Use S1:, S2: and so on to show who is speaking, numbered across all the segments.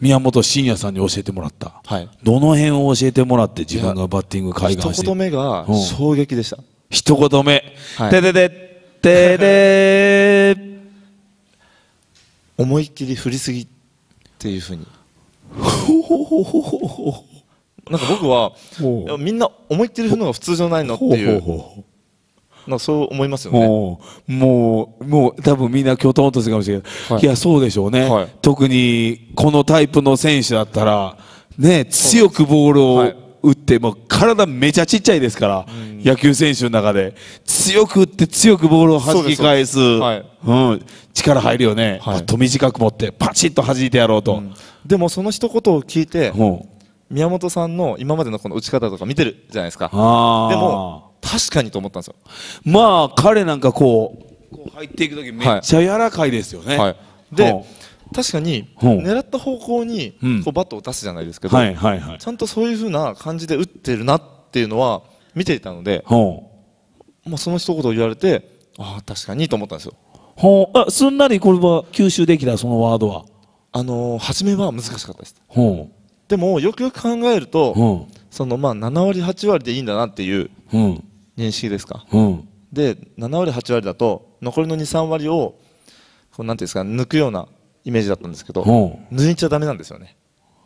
S1: 宮本慎也さんに教えてもらった、はい、どの辺を教えてもらって自分がバッティング開眼して一言目が
S2: 衝撃でした、うん、一言目「はい、ててててて」思いっきり振りすぎっていうふうになんか僕はみんな思いっきり振るのが普通じゃないのっていうなそう思いますよね
S1: もうもうもう多分みんな京都音するかもしれない、はい、いやそうでしょうね、はい、特にこのタイプの選手だったらね強くボールを打って、もう体めちゃちっちゃいですから、野球選手の中で強く打って強くボールを弾き返す、う
S2: ん、力入るよね、はい、と短く持ってパチッと弾いてやろうと、うん、でもその一言を聞いて、宮本さんの今までのこの打ち方とか見てるじゃないですかでも確かにと思ったんですよまあ彼なんかこうこう入っていく時めっちゃ柔
S1: らかいですよね、はいで、
S2: 確かに狙った方向にこうバットを出すじゃないですけど、はいはいはい、ちゃんとそういうふうな感じで打ってるなっていうのは見ていたので、もあ、その一言言われてああ確かにと思ったんですよほあすんなりこれは吸収できたそのワードはあのー、初めは難しかったですでもよくよく考えると、そのまあ7割8割でいいんだなっていう、うん、認識ですか、うん、で7割8割だと残りの23割をこうなんていうんですか抜くようなイメージだったんですけど、うん、抜いちゃだめなんですよね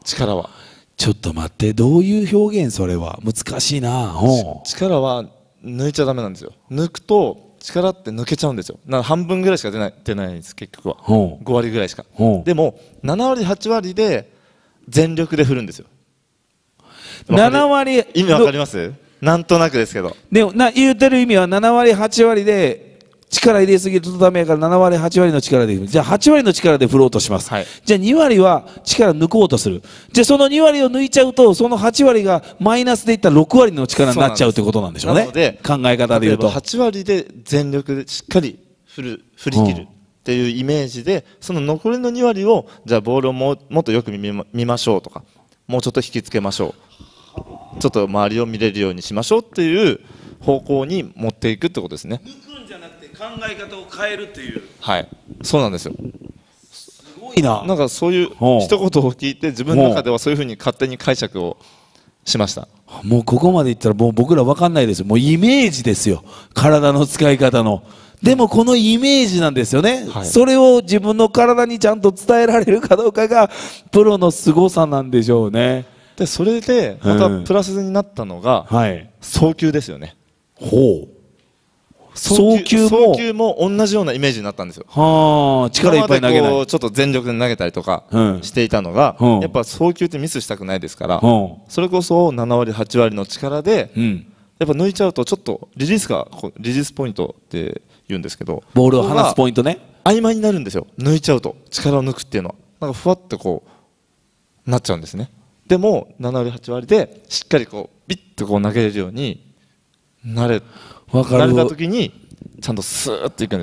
S2: 力はちょっと待ってどういう表現それは難しいな、うん、力は抜いちゃだめなんですよ抜くと力って抜けちゃうんですよ半分ぐらいしか出ない出ないです結局は、うん、5割ぐらいしか、でも7割8割で全力で振るんですよ7割意味わかりますなんとなくですけど
S1: でな言うてる意味は7割8割で力入れすぎるとダメやから7割8割の力でいく。じゃあ8割の力で振ろうとします、はい、じゃあ2割は力抜こうとするじゃあその2割を抜いちゃうとその8割がマイナスでいったら6割の力になっちゃうってことなんでしょうね考え方で言うと8
S2: 割で全力でしっかり振る振り切る、うんっていうイメージでその残りの2割をじゃあボールをもっとよく見ましょうとかもうちょっと引きつけましょうちょっと周りを見れるようにしましょうっていう方向に持っていくってことですね抜くんじゃなくて
S1: 考え方を変えるって
S2: いうはいそうなんですよすごいななんかそういう一言を聞いて自分の中ではそういうふうに勝手に解釈をしましたもうここまでいった
S1: らもう僕ら分かんないですもうイメージですよ体の使い方のでもこのイメージなんですよね、はい、それを自分の体にちゃんと伝えられるかどうかが
S2: プロの凄さなんでしょうねでそれでまたプラスになったのが、うん早急ですよねほう早球も同じようなイメージになったんですよ。はあ、力いっぱい投げない。ちょっと全力で投げたりとかしていたのが、うん、やっぱ早球ってミスしたくないですから、うん、それこそ7割8割の力で、うん、やっぱ抜いちゃうとちょっとリリースがリリースポイントって言うんですけど、ボールを離すポイントね。曖昧になるんですよ。抜いちゃうと力を抜くっていうのは、なんかふわっとこうなっちゃうんですね。でも7割8割でしっかりこうビッとこう投げれるようになれ慣れた時にちゃんとスーッといくんです